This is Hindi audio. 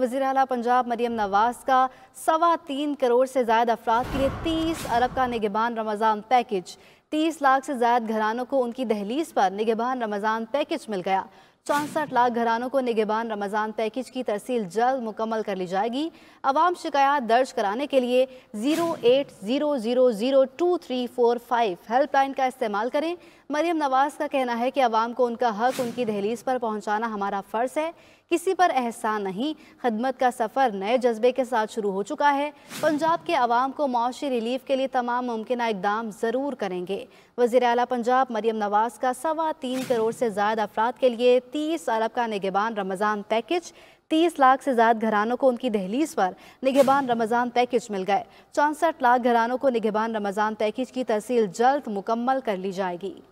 वजी अला पंजाब मरियम नवाज का सवा तीन करोड़ से ज्यादा अफराद के लिए तीस अरब का निगबान रमज़ान पैकेज तीस लाख से ज्यादा घरानों को उनकी दहलीज पर निगबान रमज़ान पैकेज मिल गया चौंसठ लाख घरानों को निगेबान रमज़ान पैकेज की तरसील जल्द मुकम्मल कर ली जाएगी अवाम शिकायत दर्ज कराने के लिए zero eight zero zero zero two three four five helpline का इस्तेमाल करें मरीम नवाज़ का कहना है कि आवाम को उनका हक उनकी दहलीज पर पहुँचाना हमारा फ़र्ज़ है किसी पर एहसान नहीं खदमत का सफ़र नए जज्बे के साथ शुरू हो चुका है पंजाब के आवाम को मुआशी रिलीफ के लिए तमाम मुमकिन इकदाम ज़रूर करेंगे वज़ी अला पंजाब मरीम नवाज़ का सवा तीन करोड़ से ज़्यादा अफराद के लिए तीस अरब का निगेबान रमज़ान पैकेज तीस लाख से ज्यादा घरानों को उनकी दहलीज पर निगेबान रमज़ान पैकेज मिल गए चौंसठ लाख घरानों को निगेबान रमज़ान पैकेज की तहसील जल्द मुकम्मल कर ली जाएगी